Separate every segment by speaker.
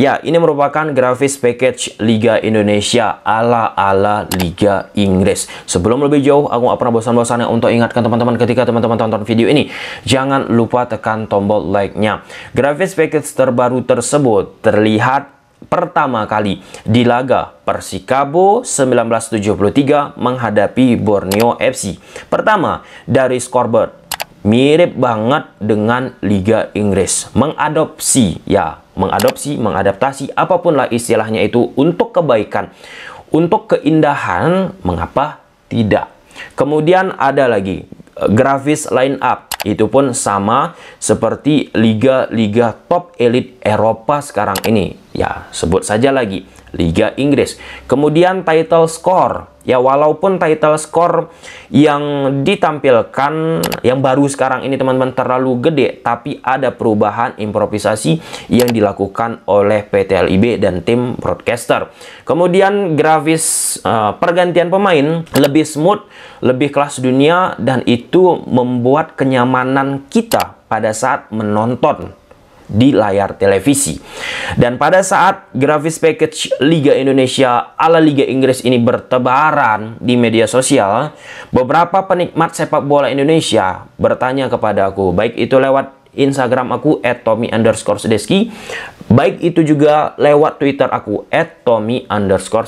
Speaker 1: Ya, ini merupakan grafis package Liga Indonesia ala-ala Liga Inggris. Sebelum lebih jauh, aku gak pernah bosan-bosannya untuk ingatkan teman-teman ketika teman-teman tonton video ini. Jangan lupa tekan tombol like-nya. Grafis package terbaru tersebut terlihat pertama kali di laga Persikabo 1973 menghadapi Borneo FC. Pertama, dari scoreboard. Mirip banget dengan Liga Inggris. Mengadopsi, ya mengadopsi, mengadaptasi, apapunlah istilahnya itu untuk kebaikan, untuk keindahan, mengapa tidak? Kemudian ada lagi eh, grafis line up. Itu pun sama seperti liga-liga top elit Eropa sekarang ini. Ya, sebut saja lagi Liga Inggris. Kemudian title score. Ya walaupun title score yang ditampilkan yang baru sekarang ini teman-teman terlalu gede tapi ada perubahan improvisasi yang dilakukan oleh PT LIB dan tim broadcaster. Kemudian grafis uh, pergantian pemain lebih smooth, lebih kelas dunia dan itu membuat kenyamanan kita pada saat menonton di layar televisi. Dan pada saat grafis package Liga Indonesia ala Liga Inggris ini bertebaran di media sosial, beberapa penikmat sepak bola Indonesia bertanya kepada aku, baik itu lewat Instagram aku @tommy underscore baik itu juga lewat Twitter aku @tommy underscore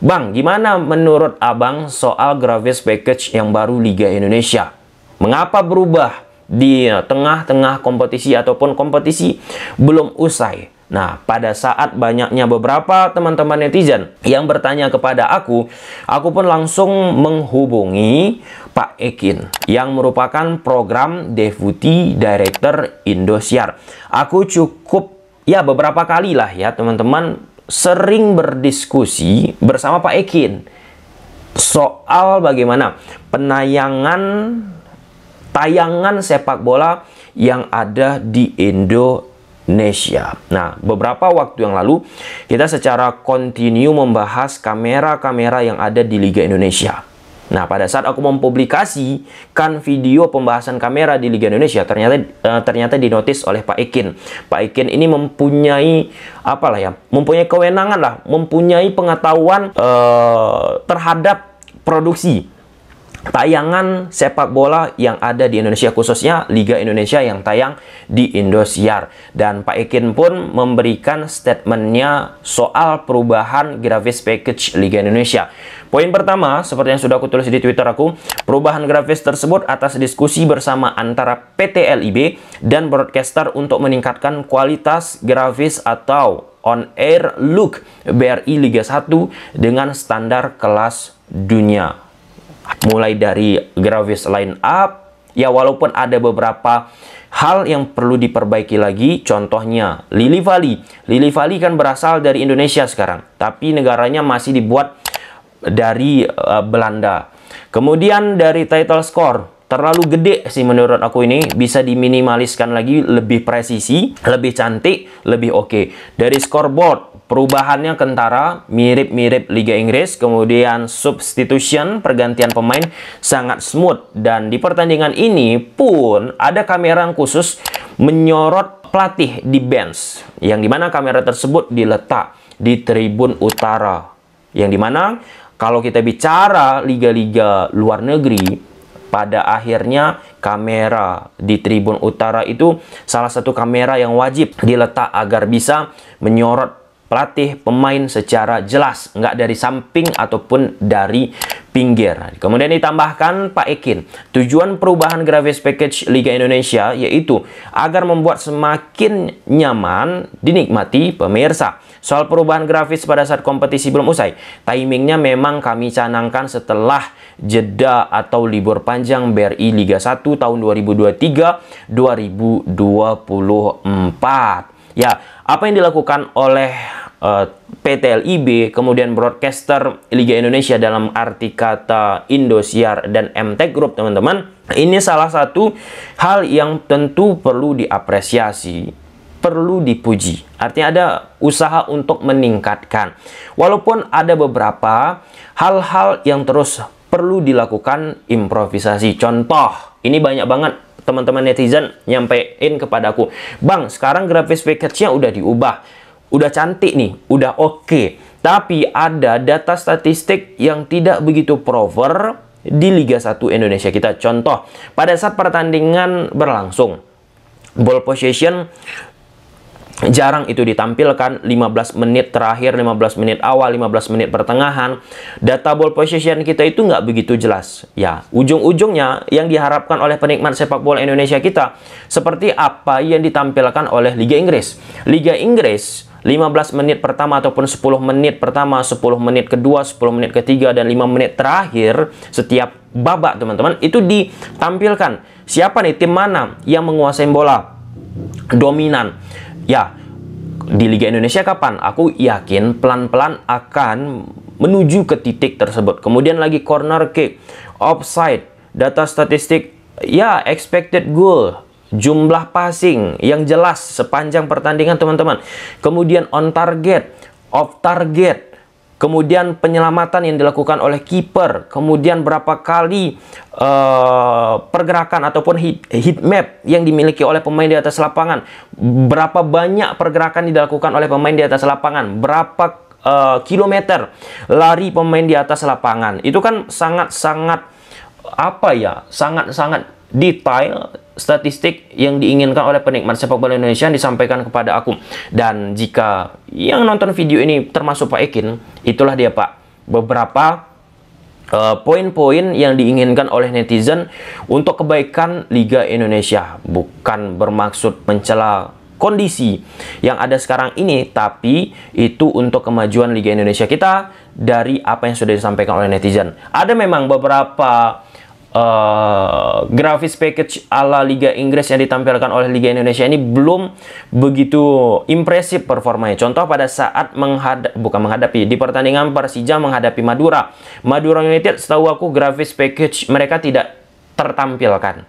Speaker 1: Bang, gimana menurut abang soal grafis package yang baru Liga Indonesia? Mengapa berubah? di tengah-tengah kompetisi ataupun kompetisi belum usai. Nah, pada saat banyaknya beberapa teman-teman netizen yang bertanya kepada aku, aku pun langsung menghubungi Pak Ekin yang merupakan program Deputy Director Indosiar. Aku cukup ya beberapa kali lah ya teman-teman sering berdiskusi bersama Pak Ekin soal bagaimana penayangan tayangan sepak bola yang ada di Indonesia. Nah, beberapa waktu yang lalu kita secara kontinu membahas kamera-kamera yang ada di Liga Indonesia. Nah, pada saat aku mempublikasikan video pembahasan kamera di Liga Indonesia, ternyata uh, ternyata dinotis oleh Pak Ikin. Pak Ikin ini mempunyai apalah ya, mempunyai kewenangan lah, mempunyai pengetahuan uh, terhadap produksi tayangan sepak bola yang ada di Indonesia khususnya Liga Indonesia yang tayang di Indosiar dan Pak Ekin pun memberikan statementnya soal perubahan grafis package Liga Indonesia poin pertama seperti yang sudah aku tulis di Twitter aku perubahan grafis tersebut atas diskusi bersama antara PT LIB dan broadcaster untuk meningkatkan kualitas grafis atau on air look BRI Liga 1 dengan standar kelas dunia mulai dari grafis line up ya walaupun ada beberapa hal yang perlu diperbaiki lagi contohnya Lili Valley Lili Valley kan berasal dari Indonesia sekarang tapi negaranya masih dibuat dari uh, Belanda kemudian dari title score terlalu gede sih menurut aku ini bisa diminimaliskan lagi lebih presisi lebih cantik lebih oke okay. dari scoreboard Perubahannya kentara, mirip-mirip Liga Inggris, kemudian substitution, pergantian pemain sangat smooth. Dan di pertandingan ini pun ada kamera yang khusus menyorot pelatih di bench. Yang dimana kamera tersebut diletak di tribun utara. Yang dimana kalau kita bicara liga-liga luar negeri, pada akhirnya kamera di tribun utara itu salah satu kamera yang wajib diletak agar bisa menyorot pelatih, pemain secara jelas, nggak dari samping ataupun dari pinggir. Kemudian ditambahkan Pak Ekin, tujuan perubahan grafis package Liga Indonesia yaitu agar membuat semakin nyaman dinikmati pemirsa. Soal perubahan grafis pada saat kompetisi belum usai, timingnya memang kami canangkan setelah jeda atau libur panjang BRI Liga 1 tahun 2023-2024. Ya, apa yang dilakukan oleh uh, eh, PT LIB, kemudian broadcaster Liga Indonesia dalam arti kata Indosiar dan MT Group, teman-teman, ini salah satu hal yang tentu perlu diapresiasi perlu dipuji. Artinya ada usaha untuk meningkatkan. Walaupun ada beberapa hal-hal yang terus perlu dilakukan improvisasi. Contoh, ini banyak banget teman-teman netizen nyampein kepada kepadaku, Bang, sekarang grafis package-nya udah diubah, udah cantik nih, udah oke. Okay. Tapi ada data statistik yang tidak begitu proper di Liga 1 Indonesia kita. Contoh, pada saat pertandingan berlangsung, ball possession jarang itu ditampilkan 15 menit terakhir 15 menit awal 15 menit pertengahan data ball position kita itu nggak begitu jelas ya ujung-ujungnya yang diharapkan oleh penikmat sepak bola Indonesia kita seperti apa yang ditampilkan oleh Liga Inggris Liga Inggris 15 menit pertama ataupun 10 menit pertama, 10 menit kedua, 10 menit ketiga, dan 5 menit terakhir setiap babak teman-teman itu ditampilkan siapa nih tim mana yang menguasai bola dominan Ya, di Liga Indonesia kapan? Aku yakin pelan-pelan akan menuju ke titik tersebut. Kemudian lagi corner kick, offside, data statistik, ya expected goal, jumlah passing yang jelas sepanjang pertandingan teman-teman. Kemudian on target, off target, kemudian penyelamatan yang dilakukan oleh kiper, kemudian berapa kali uh, pergerakan ataupun hit, hit map yang dimiliki oleh pemain di atas lapangan, berapa banyak pergerakan yang dilakukan oleh pemain di atas lapangan, berapa uh, kilometer lari pemain di atas lapangan. Itu kan sangat-sangat apa ya? Sangat-sangat detail statistik yang diinginkan oleh penikmat sepak bola Indonesia disampaikan kepada aku. Dan jika yang nonton video ini termasuk Pak Ekin, itulah dia Pak. Beberapa eh, poin-poin uh, poin -poin yang diinginkan oleh netizen untuk kebaikan Liga Indonesia. Bukan bermaksud mencela kondisi yang ada sekarang ini, tapi itu untuk kemajuan Liga Indonesia kita dari apa yang sudah disampaikan oleh netizen. Ada memang beberapa Eh, grafis package ala Liga Inggris yang ditampilkan oleh Liga Indonesia ini belum begitu impresif performanya. Contoh pada saat menghadap bukan menghadapi di pertandingan Persija menghadapi Madura. Madura United setahu aku grafis package mereka tidak tertampilkan.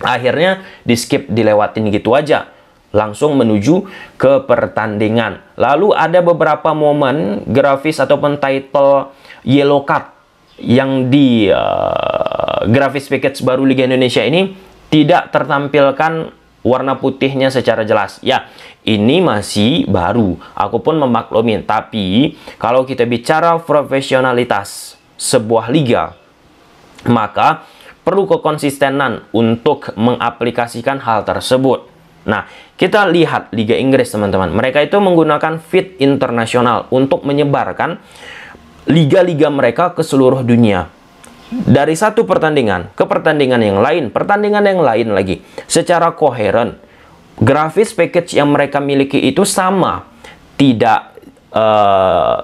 Speaker 1: Akhirnya di skip dilewatin gitu aja langsung menuju ke pertandingan. Lalu ada beberapa momen grafis ataupun title yellow card yang di uh, grafis package baru Liga Indonesia ini tidak tertampilkan warna putihnya secara jelas. Ya, ini masih baru. Aku pun memaklumi. Tapi, kalau kita bicara profesionalitas sebuah liga, maka perlu kekonsistenan untuk mengaplikasikan hal tersebut. Nah, kita lihat Liga Inggris, teman-teman. Mereka itu menggunakan fit internasional untuk menyebarkan liga-liga mereka ke seluruh dunia. Dari satu pertandingan ke pertandingan yang lain, pertandingan yang lain lagi. Secara koheren, grafis package yang mereka miliki itu sama. Tidak uh,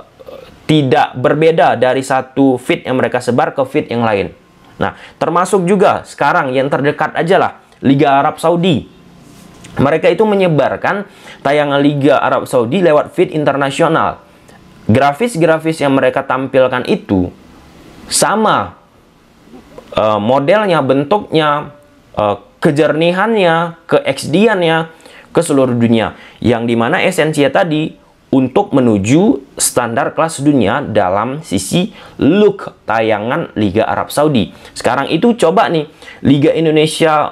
Speaker 1: tidak berbeda dari satu feed yang mereka sebar ke feed yang lain. Nah, termasuk juga sekarang yang terdekat aja lah, Liga Arab Saudi. Mereka itu menyebarkan tayangan Liga Arab Saudi lewat feed internasional grafis-grafis yang mereka tampilkan itu sama e, modelnya, bentuknya, e, kejernihannya, keeksdiannya ke seluruh dunia. Yang dimana esensinya tadi untuk menuju standar kelas dunia dalam sisi look tayangan Liga Arab Saudi. Sekarang itu coba nih Liga Indonesia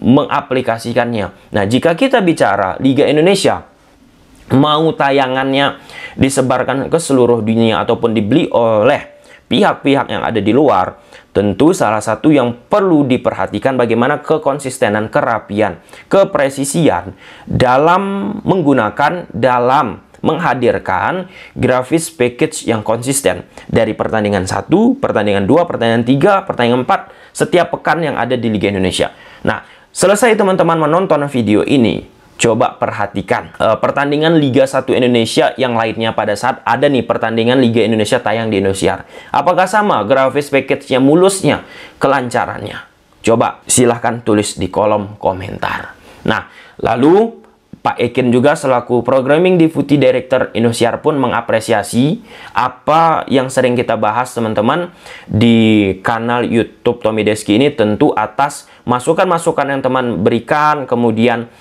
Speaker 1: mengaplikasikannya. Nah, jika kita bicara Liga Indonesia mau tayangannya disebarkan ke seluruh dunia ataupun dibeli oleh pihak-pihak yang ada di luar, tentu salah satu yang perlu diperhatikan bagaimana kekonsistenan, kerapian, kepresisian dalam menggunakan dalam menghadirkan grafis package yang konsisten dari pertandingan 1, pertandingan 2, pertandingan 3, pertandingan 4 setiap pekan yang ada di Liga Indonesia. Nah, selesai teman-teman menonton video ini, Coba perhatikan e, pertandingan Liga 1 Indonesia yang lainnya pada saat ada nih pertandingan Liga Indonesia tayang di Indosiar. Apakah sama grafis package-nya mulusnya, kelancarannya? Coba silahkan tulis di kolom komentar. Nah, lalu Pak Ekin juga selaku Programming Deputy Director Indosiar pun mengapresiasi apa yang sering kita bahas teman-teman di kanal YouTube Tommy Deski ini tentu atas masukan-masukan yang teman berikan, kemudian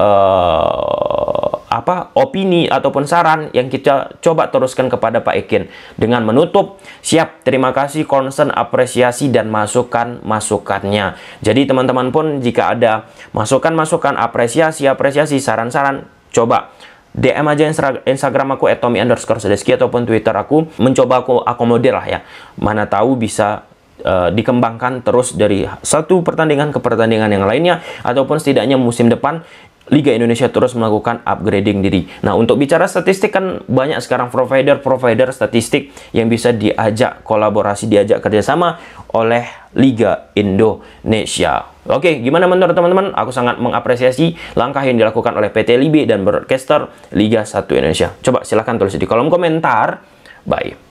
Speaker 1: uh, apa opini ataupun saran yang kita coba teruskan kepada Pak Ekin dengan menutup siap terima kasih concern apresiasi dan masukan masukannya jadi teman-teman pun jika ada masukan masukan apresiasi apresiasi saran-saran coba DM aja Instagram aku @tommy underscore sedeski ataupun Twitter aku mencoba aku akomodir lah ya mana tahu bisa eh, dikembangkan terus dari satu pertandingan ke pertandingan yang lainnya ataupun setidaknya musim depan Liga Indonesia terus melakukan upgrading diri. Nah, untuk bicara statistik kan banyak sekarang provider-provider statistik yang bisa diajak kolaborasi, diajak kerjasama oleh Liga Indonesia. Oke, gimana menurut teman-teman? Aku sangat mengapresiasi langkah yang dilakukan oleh PT Libe dan broadcaster Liga 1 Indonesia. Coba silahkan tulis di kolom komentar. Bye.